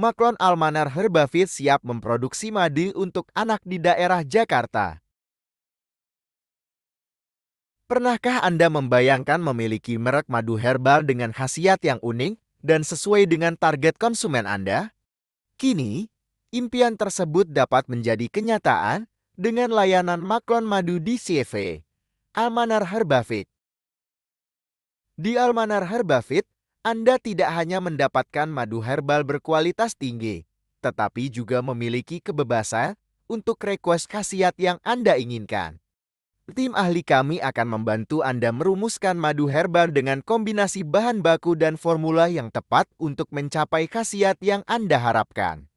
Macron Almanar Herbavit siap memproduksi madu untuk anak di daerah Jakarta. Pernahkah Anda membayangkan memiliki merek madu herbal dengan khasiat yang unik dan sesuai dengan target konsumen Anda? Kini, impian tersebut dapat menjadi kenyataan dengan layanan Macron Madu di CV. Almanar Herbavit Di Almanar Herbavit, anda tidak hanya mendapatkan madu herbal berkualitas tinggi, tetapi juga memiliki kebebasan untuk request khasiat yang Anda inginkan. Tim ahli kami akan membantu Anda merumuskan madu herbal dengan kombinasi bahan baku dan formula yang tepat untuk mencapai khasiat yang Anda harapkan.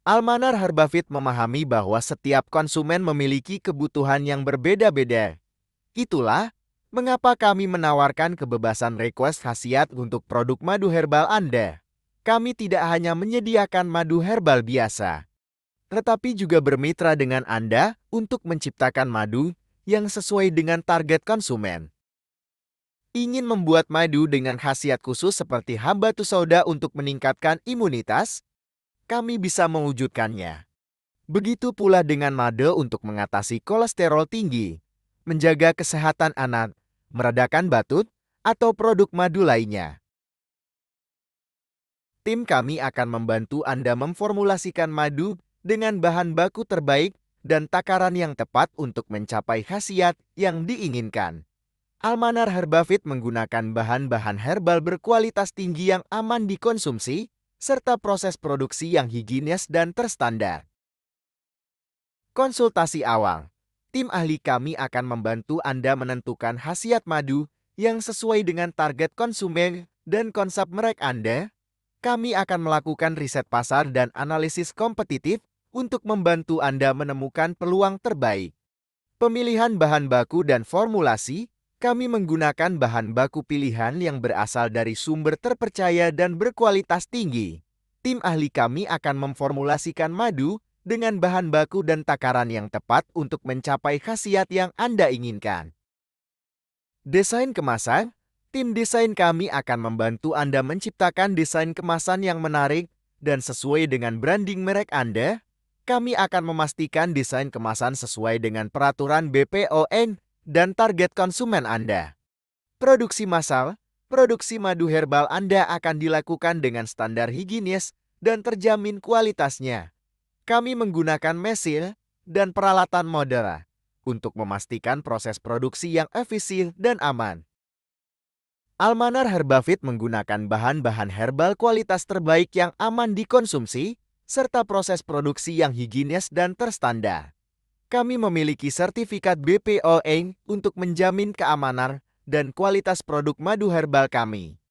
Almanar Herbafit memahami bahwa setiap konsumen memiliki kebutuhan yang berbeda-beda. Itulah Mengapa kami menawarkan kebebasan request khasiat untuk produk madu herbal Anda? Kami tidak hanya menyediakan madu herbal biasa, tetapi juga bermitra dengan Anda untuk menciptakan madu yang sesuai dengan target konsumen. Ingin membuat madu dengan khasiat khusus seperti hamba soda untuk meningkatkan imunitas? Kami bisa mewujudkannya. Begitu pula dengan madu untuk mengatasi kolesterol tinggi menjaga kesehatan anak, meredakan batuk, atau produk madu lainnya. Tim kami akan membantu Anda memformulasikan madu dengan bahan baku terbaik dan takaran yang tepat untuk mencapai khasiat yang diinginkan. Almanar Herbafit menggunakan bahan-bahan herbal berkualitas tinggi yang aman dikonsumsi, serta proses produksi yang higienis dan terstandar. Konsultasi awal tim ahli kami akan membantu Anda menentukan khasiat madu yang sesuai dengan target konsumen dan konsep merek Anda. Kami akan melakukan riset pasar dan analisis kompetitif untuk membantu Anda menemukan peluang terbaik. Pemilihan bahan baku dan formulasi, kami menggunakan bahan baku pilihan yang berasal dari sumber terpercaya dan berkualitas tinggi. Tim ahli kami akan memformulasikan madu dengan bahan baku dan takaran yang tepat untuk mencapai khasiat yang Anda inginkan. Desain kemasan, tim desain kami akan membantu Anda menciptakan desain kemasan yang menarik dan sesuai dengan branding merek Anda. Kami akan memastikan desain kemasan sesuai dengan peraturan BPOM dan target konsumen Anda. Produksi massal, produksi madu herbal Anda akan dilakukan dengan standar higienis dan terjamin kualitasnya kami menggunakan mesin dan peralatan modern untuk memastikan proses produksi yang efisien dan aman. Almanar Herbafit menggunakan bahan-bahan herbal kualitas terbaik yang aman dikonsumsi, serta proses produksi yang higienis dan terstandar. Kami memiliki sertifikat BPOM untuk menjamin keamanan dan kualitas produk madu herbal kami.